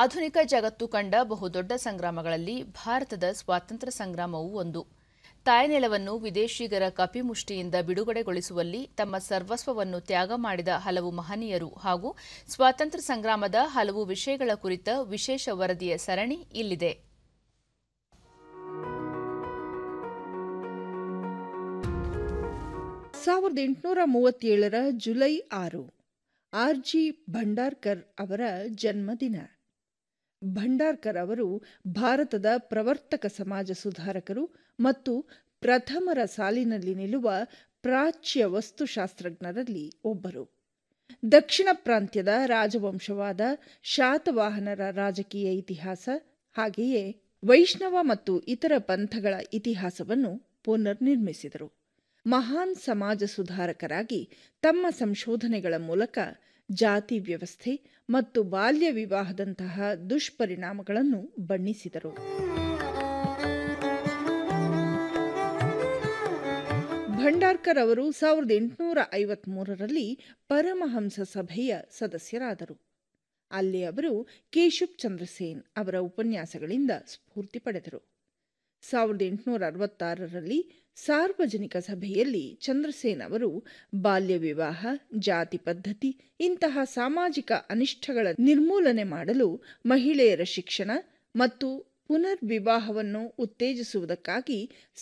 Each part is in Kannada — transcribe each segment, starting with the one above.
ಆಧುನಿಕ ಜಗತ್ತು ಕಂಡ ಬಹುದೊಡ್ಡ ಸಂಗ್ರಾಮಗಳಲ್ಲಿ ಭಾರತದ ಸ್ವಾತಂತ್ರ್ಯ ಸಂಗ್ರಾಮವೂ ಒಂದು ತಾಯ್ನೆಲವನ್ನು ವಿದೇಶಿಗರ ಕಪಿಮುಷ್ಟಿಯಿಂದ ಬಿಡುಗಡೆಗೊಳಿಸುವಲ್ಲಿ ತಮ್ಮ ಸರ್ವಸ್ವವನ್ನು ತ್ಯಾಗ ಮಾಡಿದ ಹಲವು ಮಹನೀಯರು ಹಾಗೂ ಸ್ವಾತಂತ್ರ್ಯ ಸಂಗ್ರಾಮದ ಹಲವು ವಿಷಯಗಳ ಕುರಿತ ವಿಶೇಷ ವರದಿಯ ಸರಣಿ ಇಲ್ಲಿದೆ ಸಾವಿರದ ಎಂಟುನೂರ ಮೂವತ್ತೇಳರ ಜುಲೈ ಆರು ಆರ್ ಜಿ ಭಂಡಾರ್ಕರ್ ಅವರ ಜನ್ಮದಿನ ಭಂಡಾರ್ಕರ್ ಅವರು ಭಾರತದ ಪ್ರವರ್ತಕ ಸಮಾಜ ಸುಧಾರಕರು ಮತ್ತು ಪ್ರಥಮರ ಸಾಲಿನಲ್ಲಿ ನಿಲ್ಲುವ ಪ್ರಾಚ್ಯ ವಸ್ತುಶಾಸ್ತ್ರಜ್ಞರಲ್ಲಿ ಒಬ್ಬರು ದಕ್ಷಿಣ ಪ್ರಾಂತ್ಯದ ರಾಜವಂಶವಾದ ಶಾತವಾಹನರ ರಾಜಕೀಯ ಇತಿಹಾಸ ಹಾಗೆಯೇ ವೈಷ್ಣವ ಮತ್ತು ಇತರ ಪಂಥಗಳ ಇತಿಹಾಸವನ್ನು ಪುನರ್ನಿರ್ಮಿಸಿದರು ಮಹಾನ್ ಸಮಾಜ ಸುಧಾರಕರಾಗಿ ತಮ್ಮ ಸಂಶೋಧನೆಗಳ ಮೂಲಕ ಜಾತಿ ವ್ಯವಸ್ಥೆ ಮತ್ತು ಬಾಲ್ಯ ವಿವಾಹದಂತಹ ದುಷ್ಪರಿಣಾಮಗಳನ್ನು ಬಣ್ಣಿಸಿದರು ಭಂಡಾರ್ಕರ್ ಅವರು ಸಾವಿರದ ಎಂಟುನೂರ ಐವತ್ಮೂರರಲ್ಲಿ ಪರಮಹಂಸ ಸಭೆಯ ಸದಸ್ಯರಾದರು ಅಲ್ಲಿ ಅವರು ಕೇಶವ್ ಚಂದ್ರಸೇನ್ ಅವರ ಉಪನ್ಯಾಸಗಳಿಂದ ಸ್ಫೂರ್ತಿ ಪಡೆದರು ಸಾವಿರದ ಎಂಟುನೂರ ಅರವತ್ತಾರರಲ್ಲಿ ಸಾರ್ವಜನಿಕ ಸಭೆಯಲ್ಲಿ ಚಂದ್ರಸೇನ್ ಅವರು ಬಾಲ್ಯ ವಿವಾಹ ಜಾತಿ ಪದ್ಧತಿ ಇಂತಹ ಸಾಮಾಜಿಕ ಅನಿಷ್ಠಗಳ ನಿರ್ಮೂಲನೆ ಮಾಡಲು ಮಹಿಳೆಯರ ಶಿಕ್ಷಣ ಮತ್ತು ಪುನರ್ ವಿವಾಹವನ್ನು ಉತ್ತೇಜಿಸುವುದಕ್ಕಾಗಿ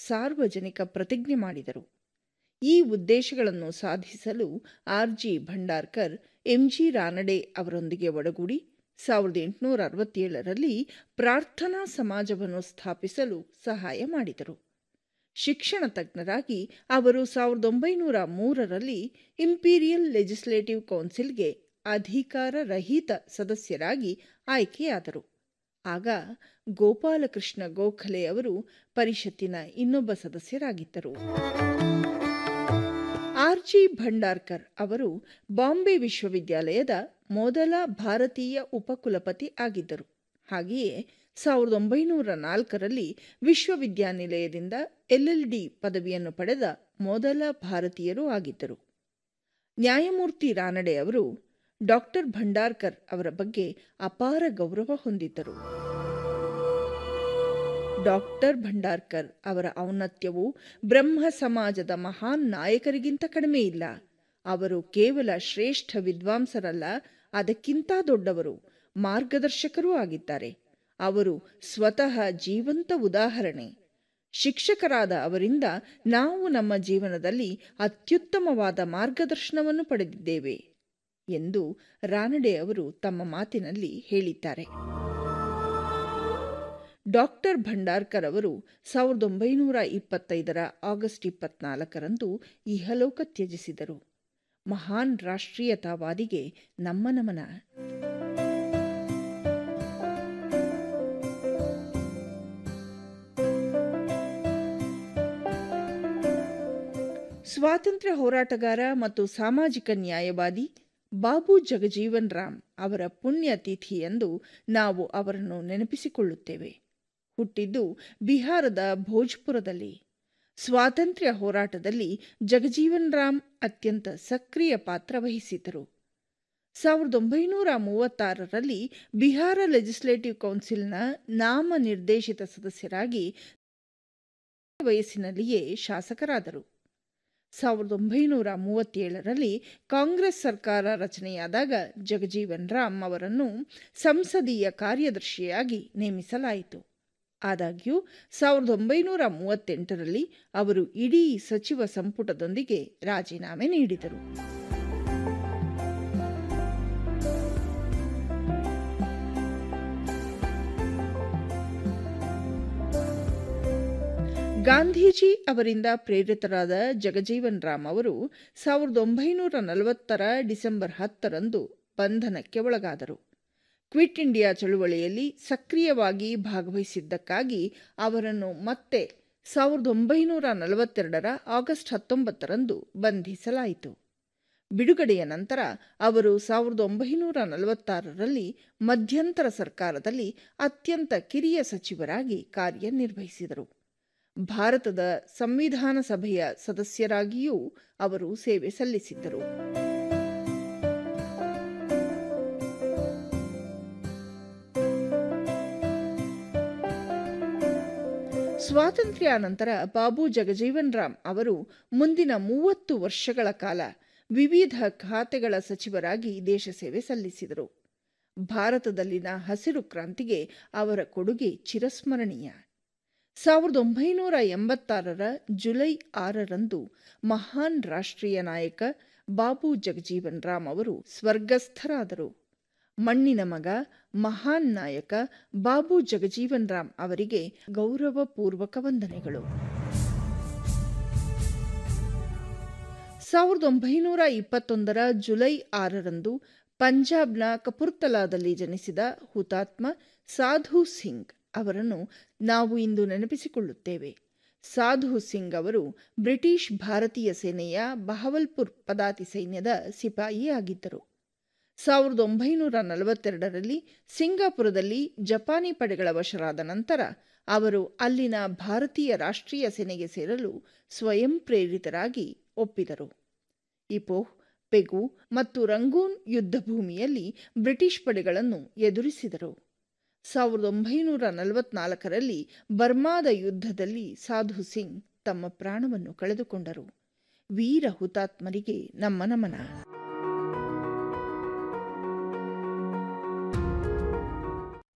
ಸಾರ್ವಜನಿಕ ಪ್ರತಿಜ್ಞೆ ಮಾಡಿದರು ಈ ಉದ್ದೇಶಗಳನ್ನು ಸಾಧಿಸಲು R G Bhandarkar M G Ranade ಅವರೊಂದಿಗೆ ಒಡಗೂಡಿ ಸಾವಿರದ ಎಂಟುನೂರ ಅರವತ್ತೇಳರಲ್ಲಿ ಪ್ರಾರ್ಥನಾ ಸಮಾಜವನ್ನು ಸ್ಥಾಪಿಸಲು ಸಹಾಯ ಮಾಡಿದರು ಶಿಕ್ಷಣ ತಜ್ಞರಾಗಿ ಅವರು ಸಾವಿರದ ಒಂಬೈನೂರ ಮೂರರಲ್ಲಿ ಇಂಪೀರಿಯಲ್ ಲೆಜಿಸ್ಲೇಟಿವ್ ಕೌನ್ಸಿಲ್ಗೆ ಅಧಿಕಾರ ರಹಿತ ಸದಸ್ಯರಾಗಿ ಆಯ್ಕೆಯಾದರು ಆಗ ಗೋಪಾಲಕೃಷ್ಣ ಗೋಖಲೆ ಅವರು ಪರಿಷತ್ತಿನ ಇನ್ನೊಬ್ಬ ಸದಸ್ಯರಾಗಿದ್ದರು ಆರ್ಜಿ ಭಂಡಾರ್ಕರ್ ಅವರು ಬಾಂಬೆ ವಿಶ್ವವಿದ್ಯಾಲಯದ ಮೊದಲ ಭಾರತೀಯ ಉಪಕುಲಪತಿ ಆಗಿದ್ದರು ಹಾಗೆಯೇ ಸಾವಿರದ ಒಂಬೈನೂರ ನಾಲ್ಕರಲ್ಲಿ ವಿಶ್ವವಿದ್ಯಾನಿಲಯದಿಂದ ಎಲ್ಎಲ್ಡಿ ಪದವಿಯನ್ನು ಪಡೆದ ಮೊದಲ ಭಾರತೀಯರು ಆಗಿದ್ದರು ನ್ಯಾಯಮೂರ್ತಿ ರಾನಡೆ ಅವರು ಡಾಕ್ಟರ್ ಭಂಡಾರ್ಕರ್ ಅವರ ಬಗ್ಗೆ ಅಪಾರ ಗೌರವ ಹೊಂದಿದ್ದರು ಡಾಕ್ಟರ್ ಭಂಡಾರ್ಕರ್ ಅವರ ಔನ್ನತ್ಯವು ಬ್ರಹ್ಮ ಸಮಾಜದ ಮಹಾನ್ ನಾಯಕರಿಗಿಂತ ಕಡಿಮೆಯಿಲ್ಲ ಅವರು ಕೇವಲ ಶ್ರೇಷ್ಠ ವಿದ್ವಾಂಸರಲ್ಲ ಅದಕ್ಕಿಂತ ದೊಡ್ಡವರು ಮಾರ್ಗದರ್ಶಕರೂ ಆಗಿದ್ದಾರೆ ಅವರು ಸ್ವತಃ ಜೀವಂತ ಉದಾಹರಣೆ ಶಿಕ್ಷಕರಾದ ಅವರಿಂದ ನಾವು ನಮ್ಮ ಜೀವನದಲ್ಲಿ ಅತ್ಯುತ್ತಮವಾದ ಮಾರ್ಗದರ್ಶನವನ್ನು ಪಡೆದಿದ್ದೇವೆ ಎಂದು ರಾನಡೆ ಅವರು ತಮ್ಮ ಮಾತಿನಲ್ಲಿ ಹೇಳಿದ್ದಾರೆ ಡಾಕ್ಟರ್ ಭಂಡಾರ್ಕರ್ ಅವರು ಸಾವಿರದ ಒಂಬೈನೂರ ಇಪ್ಪತ್ತೈದರ ಆಗಸ್ಟ್ ಇಪ್ಪತ್ನಾಲ್ಕರಂದು ಇಹಲೋಕ ತ್ಯಜಿಸಿದರು ಮಹಾನ್ ರಾಷ್ಟ್ರೀಯತಾವಾದಿಗೆ ನಮ್ಮ ನಮನ ಸ್ವಾತಂತ್ರ್ಯ ಹೋರಾಟಗಾರ ಮತ್ತು ಸಾಮಾಜಿಕ ನ್ಯಾಯವಾದಿ ಬಾಬು ಜಗಜೀವನ್ ರಾಮ್ ಅವರ ಎಂದು ನಾವು ಅವರನ್ನು ನೆನಪಿಸಿಕೊಳ್ಳುತ್ತೇವೆ ಹುಟ್ಟಿದ್ದು ಬಿಹಾರದ ಭೋಜ್ಪುರದಲ್ಲಿ ಸ್ವಾತಂತ್ರ್ಯ ಹೋರಾಟದಲ್ಲಿ ಜಗಜೀವನ್ ರಾಮ್ ಅತ್ಯಂತ ಸಕ್ರಿಯ ಪಾತ್ರ ವಹಿಸಿದರು ಸಾವಿರದ ಒಂಬೈನೂರ ಮೂವತ್ತಾರರಲ್ಲಿ ಬಿಹಾರ ಲೆಜಿಸ್ಲೇಟಿವ್ ಕೌನ್ಸಿಲ್ನ ನಾಮನಿರ್ದೇಶಿತ ಸದಸ್ಯರಾಗಿ ವಯಸ್ಸಿನಲ್ಲಿಯೇ ಶಾಸಕರಾದರು ಸಾವಿರದ ಒಂಬೈನೂರ ಮೂವತ್ತೇಳರಲ್ಲಿ ಕಾಂಗ್ರೆಸ್ ಸರ್ಕಾರ ರಚನೆಯಾದಾಗ ಜಗಜೀವನ್ ರಾಮ್ ಅವರನ್ನು ಸಂಸದೀಯ ಕಾರ್ಯದರ್ಶಿಯಾಗಿ ನೇಮಿಸಲಾಯಿತು ಆದಾಗ್ಯೂ ಸಾವಿರದ ಒಂಬೈನೂರ ಮೂವತ್ತೆಂಟರಲ್ಲಿ ಅವರು ಇಡೀ ಸಚಿವ ಸಂಪುಟದೊಂದಿಗೆ ರಾಜೀನಾಮೆ ನೀಡಿದರು ಗಾಂಧೀಜಿ ಅವರಿಂದ ಪ್ರೇರಿತರಾದ ಜಗಜೀವನ್ ರಾಮ್ ಅವರು ಸಾವಿರದ ಒಂಬೈನೂರ ನಲವತ್ತರ ಡಿಸೆಂಬರ್ ಹತ್ತರಂದು ಬಂಧನಕ್ಕೆ ಒಳಗಾದರು ಕ್ವಿಟ್ ಇಂಡಿಯಾ ಚಳುವಳಿಯಲ್ಲಿ ಸಕ್ರಿಯವಾಗಿ ಭಾಗವಹಿಸಿದ್ದಕ್ಕಾಗಿ ಅವರನ್ನು ಮತ್ತೆ ಸಾವಿರದ ಒಂಬೈನೂರ ನಲವತ್ತೆರಡರ ಆಗಸ್ಟ್ ಹತ್ತೊಂಬತ್ತರಂದು ಬಂಧಿಸಲಾಯಿತು ಬಿಡುಗಡೆಯ ನಂತರ ಅವರು ಸಾವಿರದ ಒಂಬೈನೂರ ನಲವತ್ತಾರರಲ್ಲಿ ಮಧ್ಯಂತರ ಸರ್ಕಾರದಲ್ಲಿ ಅತ್ಯಂತ ಕಿರಿಯ ಸಚಿವರಾಗಿ ಕಾರ್ಯನಿರ್ವಹಿಸಿದರು ಭಾರತದ ಸಂವಿಧಾನ ಸಭೆಯ ಸದಸ್ಯರಾಗಿಯೂ ಅವರು ಸೇವೆ ಸಲ್ಲಿಸಿದ್ದರು ಸ್ವಾತಂತ್ರ್ಯ ನಂತರ ಬಾಬು ಜಗಜೀವನ್ ರಾಮ್ ಅವರು ಮುಂದಿನ ಮೂವತ್ತು ವರ್ಷಗಳ ಕಾಲ ವಿವಿಧ ಖಾತೆಗಳ ಸಚಿವರಾಗಿ ದೇಶ ಸೇವೆ ಸಲ್ಲಿಸಿದರು ಭಾರತದಲ್ಲಿನ ಹಸಿರು ಕ್ರಾಂತಿಗೆ ಅವರ ಕೊಡುಗೆ ಚಿರಸ್ಮರಣೀಯ ಸಾವಿರದ ಒಂಬೈನೂರ ಎಂಬತ್ತಾರರ ಜುಲೈ ಆರರಂದು ಮಹಾನ್ ರಾಷ್ಟ್ರೀಯ ನಾಯಕ ಬಾಬು ಜಗಜೀವನ್ ರಾಮ್ ಅವರು ಸ್ವರ್ಗಸ್ಥರಾದರು ಮಣ್ಣಿನ ಮಗ ಮಹಾನ್ ನಾಯಕ ಬಾಬು ಜಗಜೀವನ್ ರಾಮ್ ಅವರಿಗೆ ಗೌರವಪೂರ್ವಕ ವಂದನೆಗಳು ಸಾವಿರದ ಒಂಬೈನೂರ ಇಪ್ಪತ್ತೊಂದರ ಜುಲೈ ಆರರಂದು ಪಂಜಾಬ್ನ ಕಪುರ್ತಲಾದಲ್ಲಿ ಜನಿಸಿದ ಹುತಾತ್ಮ ಸಾಧು ಸಿಂಗ್ ಅವರನ್ನು ನಾವು ಇಂದು ನೆನಪಿಸಿಕೊಳ್ಳುತ್ತೇವೆ ಸಾಧು ಸಿಂಗ್ ಅವರು ಬ್ರಿಟಿಷ್ ಭಾರತೀಯ ಸೇನೆಯ ಬಹವಲ್ಪುರ್ ಪದಾತಿ ಸೈನ್ಯದ ಸಿಪಾಯಿ ಆಗಿದ್ದರು ಸಾವಿರದ ಒಂಬೈನೂರ ನಲವತ್ತೆರಡರಲ್ಲಿ ಸಿಂಗಾಪುರದಲ್ಲಿ ಜಪಾನಿ ಪಡೆಗಳ ವಶರಾದ ನಂತರ ಅವರು ಅಲ್ಲಿನ ಭಾರತೀಯ ರಾಷ್ಟ್ರೀಯ ಸೇನೆಗೆ ಸೇರಲು ಸ್ವಯಂ ಪ್ರೇರಿತರಾಗಿ ಒಪ್ಪಿದರು ಇಪೋಹ್ ಪೆಗು ಮತ್ತು ರಂಗೂನ್ ಯುದ್ಧಭೂಮಿಯಲ್ಲಿ ಬ್ರಿಟಿಷ್ ಪಡೆಗಳನ್ನು ಎದುರಿಸಿದರು ಸಾವಿರದ ಒಂಬೈನೂರ ನಲವತ್ನಾಲ್ಕರಲ್ಲಿ ಬರ್ಮಾದ ಯುದ್ಧದಲ್ಲಿ ಸಾಧು ಸಿಂಗ್ ತಮ್ಮ ಪ್ರಾಣವನ್ನು ಕಳೆದುಕೊಂಡರು ವೀರ ಹುತಾತ್ಮರಿಗೆ ನಮ್ಮ ನಮನ